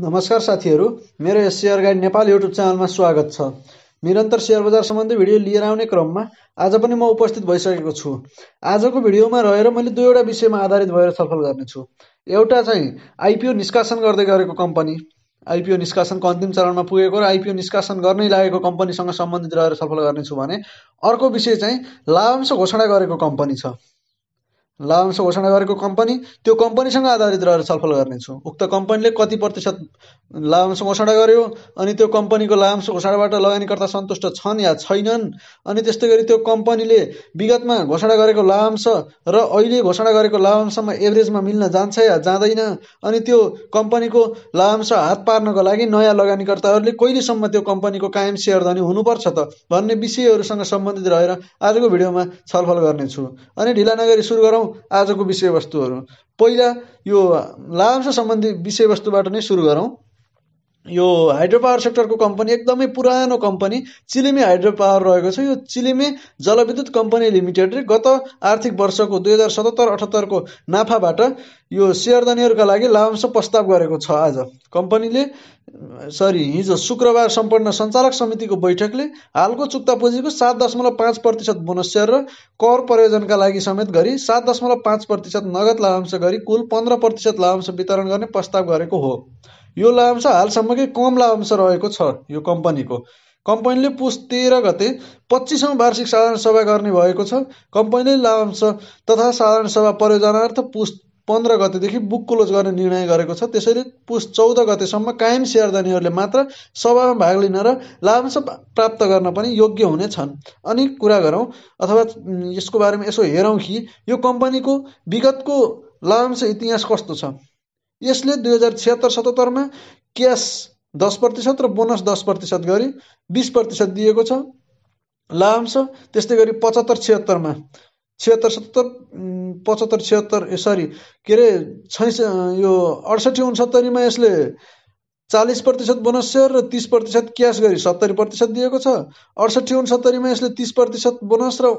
नमस्कार साथीहरू मेरो यस सेयर गाइड नेपाल युट्युब च्यानलमा स्वागत छ निरन्तर सेयर बजार सम्बन्धी भिडियो लिएर आउने क्रममा आज पनि म उपस्थित भइसकेको छु आजको भिडियोमा रहेर मैले दुईवटा विषयमा आधारित भएर छलफल गर्नेछु एउटा चाहिँ आइपिओ निष्कासन गर्दै गरेको कम्पनी आइपिओ निष्कासनको अन्तिम चरणमा पुगेको र आइपिओ निष्कासन गर्नै लागेको कम्पनीसँग सम्बन्धित रहेर छलफल गर्नेछु भने अर्को विषय चाहिँ लाभांश घोषणा गरेको कम्पनी छ लाभांश घोषणा गरेको कम्पनी त्यो कम्पनीसँग आधारित रहेर छलफल गर्नेछु उक्त कम्पनीले कति प्रतिशत लाभांश घोषणा गर्यो अनि त्यो कम्पनीको लाभांश घोषणाबाट लगानीकर्ता सन्तुष्ट छन् या छैनन् अनि त्यस्तै गरी त्यो कम्पनीले विगतमा घोषणा गरेको लाभांश र अहिले घोषणा गरेको लाभांशमा एभरेजमा मिल्न जान्छ या जाँदैन अनि त्यो कम्पनीको लाभांश हात पार्नको लागि नयाँ लगानीकर्ताहरूले कहिलेसम्म त्यो कम्पनीको कायम सेयर धनी हुनुपर्छ त भन्ने विषयहरूसँग सम्बन्धित रहेर आजको भिडियोमा छलफल गर्नेछु अनि ढिला नगरी सुरु गरौँ हेरौँ आजको विषयवस्तुहरू पहिला यो लाभांश सम्बन्धी विषयवस्तुबाट नै सुरु गरौँ यो हाइड्रो पावर सेक्टरको कम्पनी एकदमै पुरानो कम्पनी चिलिमे हाइड्रो पावर रहेको छ यो चिलिमे जलविद्युत कम्पनी लिमिटेडले गत आर्थिक वर्षको दुई हजार सतहत्तर अठहत्तरको नाफाबाट यो सेयरदानीहरूका लागि लाभांश प्रस्ताव गरेको छ आज कम्पनीले सरी हिजो शुक्रबार सम्पन्न सञ्चालक समितिको बैठकले हालको चुक्ता पुँजीको सात दशमलव पाँच प्रतिशत बोनस सेयर र कर प्रयोजनका लागि समेत गरी सात दशमलव पाँच प्रतिशत नगद लाभांश गरी कुल पन्ध्र प्रतिशत लाभांश वितरण गर्ने प्रस्ताव गरेको हो यो लाभांश हालसम्मकै कम लाभांश रहेको छ यो कम्पनीको कम्पनीले पुस तेह्र गते पच्चिसौँ वार्षिक साधारण सभा गर्ने भएको छ कम्पनीले लाभांश तथा साधारण सभा परियोजनार्थ पुस पन्ध्र गतेदेखि बुक क्लोज गर्ने निर्णय गरेको छ त्यसैले पुस चौध गतेसम्म कायम सेयरदानीहरूले मात्र सभामा भाग लिन र लाभांश प्राप्त गर्न पनि योग्य हुनेछन् अनि कुरा गरौँ अथवा यसको बारेमा यसो हेरौँ कि यो कम्पनीको विगतको लाभांश इतिहास कस्तो छ यसले दुई हजार छिहत्तर सतहत्तरमा क्यास दस प्रतिशत र बोनस दस प्रतिशत गरी बिस प्रतिशत दिएको छ लाभांश त्यस्तै गरी पचहत्तर छिहत्तरमा छिहत्तर सत्तर पचहत्तर छिहत्तर सरी के अरे छैस यो अडसठी उन्सत्तरीमा यसले चालिस प्रतिशत बोनस सेयर र तिस प्रतिशत क्यास गरी सत्तरी प्रतिशत दिएको छ अडसट्ठी उनसत्तरीमा यसले तिस प्रतिशत बोनस र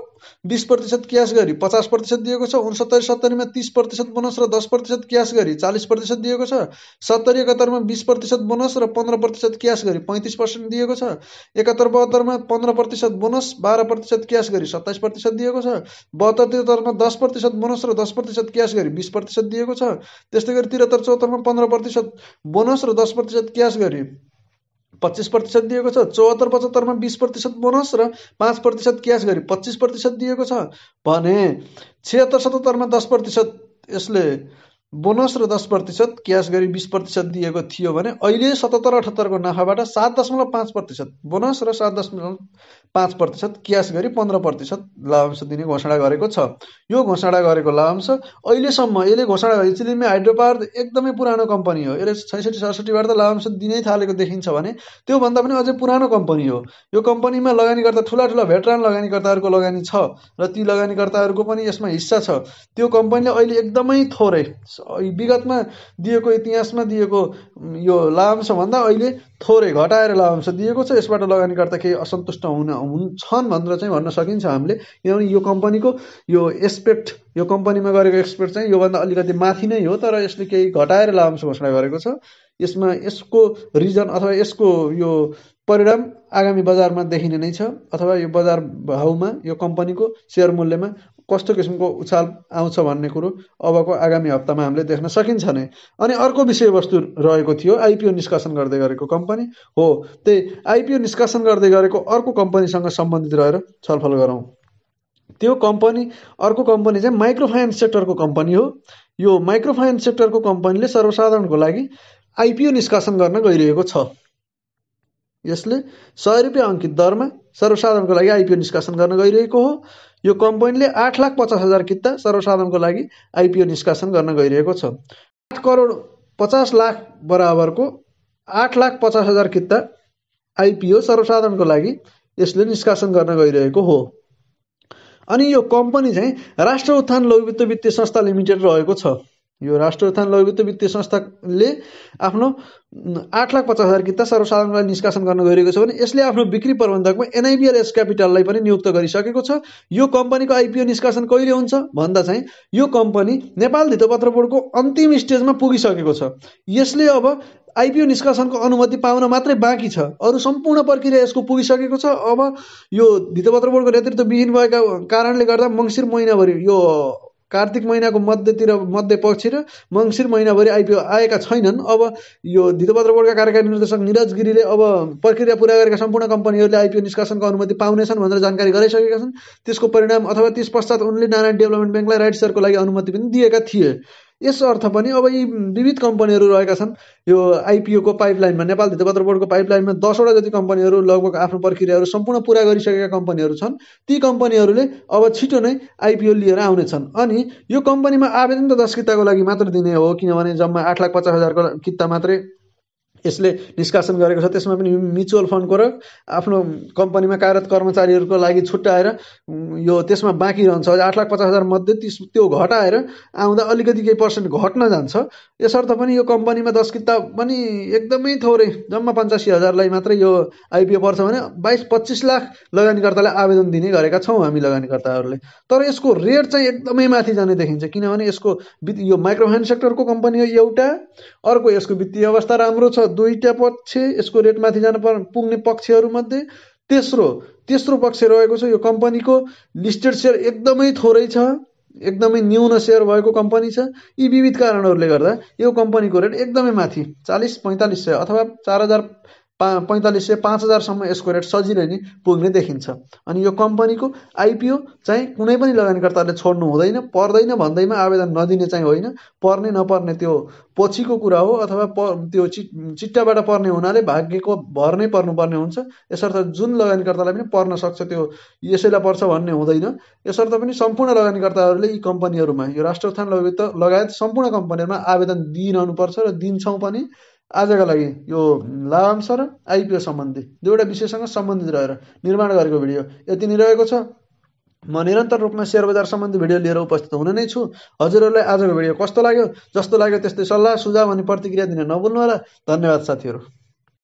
बिस प्रतिशत क्यास गरी पचास प्रतिशत दिएको छ उनसत्तरी सत्तरीमा तिस प्रतिशत बोनस र दस प्रतिशत क्यास गरी चालिस प्रतिशत दिएको छ सत्तरी एकात्तरमा बिस प्रतिशत बोनस र पन्ध्र प्रतिशत क्यास गरी पैँतिस पर्सेन्ट दिएको छ एकात्तर बहत्तरमा पन्ध्र प्रतिशत बोनस बाह्र प्रतिशत क्यास गरी सत्ताइस प्रतिशत दिएको छ बहत्तर त्रिहत्तरमा दस प्रतिशत बोनस र दस प्रतिशत क्यास गरी बिस प्रतिशत दिएको छ त्यस्तै गरी त्रिहत्तर चौहत्तरमा पन्ध्र प्रतिशत बोनस र दस प्रतिशत प्रतिशत क्यास गरे पच्चिस प्रतिशत दिएको छ चौहत्तर पचहत्तरमा बिस प्रतिशत बोनस र पाँच प्रतिशत क्यास गरी पच्चिस प्रतिशत दिएको छ भने छिहत्तर सतहत्तरमा दस प्रतिशत यसले बोनस र दस प्रतिशत क्यास गरी बिस प्रतिशत दिएको थियो भने अहिले सतहत्तर अठहत्तरको नाफाबाट सात दशमलव पाँच प्रतिशत बोनस र सात दशमलव पाँच प्रतिशत क्यास गरी पन्ध्र प्रतिशत लाभांश दिने घोषणा गरेको छ यो घोषणा गरेको लाभांश अहिलेसम्म यसले घोषणा चिलिमी हाइड्रो पावर एकदमै पुरानो कम्पनी हो यसले छैसठी सडसठीबाट त लाभांश दिनै थालेको देखिन्छ भने त्योभन्दा पनि अझै पुरानो कम्पनी हो यो कम्पनीमा लगानीकर्ता ठुला ठुला भेटरान लगानीकर्ताहरूको लगानी छ र ती लगानीकर्ताहरूको पनि यसमा हिस्सा छ त्यो कम्पनीले अहिले एकदमै थोरै विगतमा दिएको इतिहासमा दिएको यो लाभांशभन्दा अहिले थोरै घटाएर लाभांश दिएको छ यसबाट लगानीकर्ता केही असन्तुष्ट हुन हुन्छन् भनेर चाहिँ भन्न सकिन्छ हामीले किनभने यो कम्पनीको यो एक्सपेक्ट यो कम्पनीमा गरेको एक्सपेक्ट चाहिँ योभन्दा अलिकति माथि नै हो तर यसले केही घटाएर लामो घोषणा गरेको छ यसमा यसको रिजन अथवा यसको यो परिणाम आगामी बजारमा देखिने नै छ अथवा यो बजार भाउमा यो कम्पनीको सेयर मूल्यमा कस्तो किसिमको उछाल आउँछ भन्ने कुरो अबको आगामी हप्तामा हामीले देख्न सकिन्छ नै अनि अर्को विषयवस्तु रहेको थियो आइपिओ निष्कासन गर्दै गरेको कम्पनी हो त्यही आइपिओ निष्कासन गर्दै गरेको अर्को कम्पनीसँग सम्बन्धित रहेर छलफल गरौँ त्यो कम्पनी अर्को कम्पनी चाहिँ माइक्रो फाइनेन्स सेक्टरको कम्पनी हो यो माइक्रो फाइनेन्स सेक्टरको कम्पनीले सर्वसाधारणको लागि आइपिओ निष्कासन गर्न गइरहेको छ यसले सय रुपियाँ अङ्कित दरमा सर्वसाधारणको लागि आइपिओ निष्कासन गर्न गइरहेको हो यो कम्पनीले आठ लाख पचास हजार किता सर्वसाधारणको लागि आइपिओ निष्कासन गर्न गइरहेको छ आठ करोड पचास लाख बराबरको आठ लाख पचास हजार किता आइपिओ सर्वसाधारणको लागि यसले निष्कासन गर्न गइरहेको हो अनि यो कम्पनी चाहिँ राष्ट्र उत्थान लघुवित्त वित्तीय संस्था लिमिटेड रहेको छ यो राष्ट्र तथा लघुवित्त वित्तीय संस्थाले आफ्नो आठ लाख पचास हजार किता सर्वसाधारणलाई निष्कासन गर्न गइरहेको छ भने यसले आफ्नो बिक्री प्रबन्धकमा एस क्यापिटललाई पनि नियुक्त गरिसकेको छ यो कम्पनीको आइपिओ निष्कासन कहिले हुन्छ भन्दा चाहिँ यो कम्पनी नेपाल धितोपत्र बोर्डको अन्तिम स्टेजमा पुगिसकेको छ यसले अब आइपिओ निष्कासनको अनुमति पाउन मात्रै बाँकी छ अरू सम्पूर्ण प्रक्रिया यसको पुगिसकेको छ अब यो धितोपत्र बोर्डको नेतृत्वविहीन भएका कारणले गर्दा मङ्सिर महिनाभरि यो कार्तिक महिनाको मध्यतिर मध्यपछि र मङ्सिर महिनाभरि आइपिओ आएका छैनन् अब यो धितोपत्र बोर्डका कार्यकारी निर्देशक निरज गिरीले अब प्रक्रिया पुरा गरेका सम्पूर्ण कम्पनीहरूले आइपिओ निष्कासनको अनुमति पाउनेछन् भनेर जानकारी गराइसकेका छन् त्यसको परिणाम अथवा त्यस पश्चात उनले नारायण डेभलपमेन्ट ब्याङ्कलाई राइट सेयरको लागि अनुमति पनि दिएका थिए यस अर्थ पनि अब यी विविध कम्पनीहरू रहेका छन् यो आइपिओको पाइपलाइनमा नेपाल धितपत्र बोर्डको पाइपलाइनमा दसवटा जति कम्पनीहरू लगभग आफ्नो प्रक्रियाहरू सम्पूर्ण पुरा गरिसकेका कम्पनीहरू छन् ती कम्पनीहरूले अब छिटो नै आइपिओ लिएर आउनेछन् अनि यो कम्पनीमा आवेदन त दस किताको लागि मात्र दिने हो किनभने जम्मा आठ लाख पचास हजारको किता मात्रै यसले निष्कासन गरेको छ त्यसमा पनि म्युचुअल फन्डको र आफ्नो कम्पनीमा कार्यरत कर्मचारीहरूको लागि छुट्याएर यो त्यसमा बाँकी रहन्छ आठ लाख पचास हजार मध्ये तिस त्यो घटाएर आउँदा अलिकति केही पर्सेन्ट घट्न जान्छ यसर्थ पनि यो कम्पनीमा दस किताब पनि एकदमै थोरै जम्मा पन्चासी हजारलाई मात्रै यो आइपिओ पर्छ भने बाइस पच्चिस लाख लगानीकर्तालाई आवेदन दिने गरेका छौँ हामी लगानीकर्ताहरूले तर यसको रेट चाहिँ एकदमै माथि जाने देखिन्छ किनभने यसको यो माइक्रो सेक्टरको कम्पनी हो एउटा अर्को यसको वित्तीय अवस्था राम्रो छ दुईवटा पक्ष यसको रेटमाथि जान पुग्ने पक्षहरूमध्ये तेस्रो तेस्रो पक्ष रहेको छ यो कम्पनीको लिस्टेड सेयर एकदमै थोरै छ एकदमै न्यून सेयर भएको कम्पनी छ यी विविध कारणहरूले गर्दा यो कम्पनीको रेट एकदमै माथि चालिस पैँतालिस सय अथवा चार हजार पा पैँतालिस सय पाँच हजारसम्म यसको रेट सजिलै नै पुग्ने देखिन्छ अनि यो कम्पनीको आइपिओ चाहिँ कुनै पनि लगानीकर्ताले छोड्नु हुँदैन पर्दैन भन्दैमा आवेदन नदिने चाहिँ होइन पर्ने नपर्ने त्यो पछिको कुरा हो अथवा प त्यो चिट चिट्टाबाट पर्ने हुनाले भाग्यको भर नै पर्नुपर्ने हुन्छ यसर्थ जुन लगानीकर्तालाई पनि पर्न सक्छ त्यो यसैलाई पर्छ भन्ने हुँदैन यसर्थ पनि सम्पूर्ण लगानीकर्ताहरूले यी कम्पनीहरूमा यो राष्ट्र उत्थान लगायत लगायत सम्पूर्ण कम्पनीहरूमा आवेदन दिइरहनुपर्छ र दिन्छौँ पनि आजका लागि यो लाभांश र आइपिओ सम्बन्धी दुईवटा विषयसँग सम्बन्धित रहेर निर्माण गरेको भिडियो यति नै रहेको छ म निरन्तर रूपमा सेयर बजार सम्बन्धी भिडियो लिएर उपस्थित हुने नै छु हजुरहरूलाई आजको भिडियो कस्तो लाग्यो जस्तो लाग्यो त्यस्तै सल्लाह सुझाव अनि प्रतिक्रिया दिन होला धन्यवाद साथीहरू